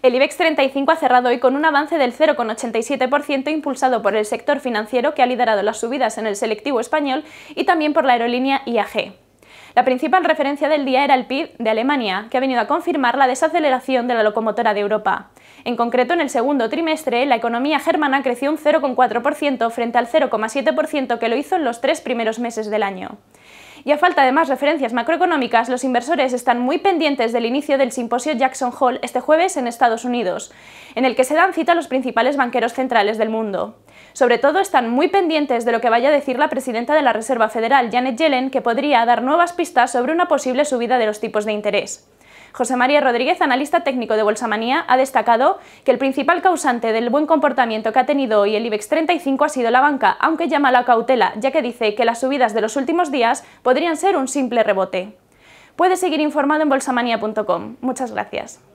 El IBEX 35 ha cerrado hoy con un avance del 0,87% impulsado por el sector financiero que ha liderado las subidas en el selectivo español y también por la aerolínea IAG. La principal referencia del día era el PIB de Alemania, que ha venido a confirmar la desaceleración de la locomotora de Europa. En concreto, en el segundo trimestre, la economía germana creció un 0,4% frente al 0,7% que lo hizo en los tres primeros meses del año. Y a falta de más referencias macroeconómicas, los inversores están muy pendientes del inicio del simposio Jackson Hole este jueves en Estados Unidos, en el que se dan cita a los principales banqueros centrales del mundo. Sobre todo están muy pendientes de lo que vaya a decir la presidenta de la Reserva Federal, Janet Yellen, que podría dar nuevas pistas sobre una posible subida de los tipos de interés. José María Rodríguez, analista técnico de Bolsamanía, ha destacado que el principal causante del buen comportamiento que ha tenido hoy el IBEX 35 ha sido la banca, aunque llama a la cautela, ya que dice que las subidas de los últimos días podrían ser un simple rebote. Puede seguir informado en bolsamanía.com. Muchas gracias.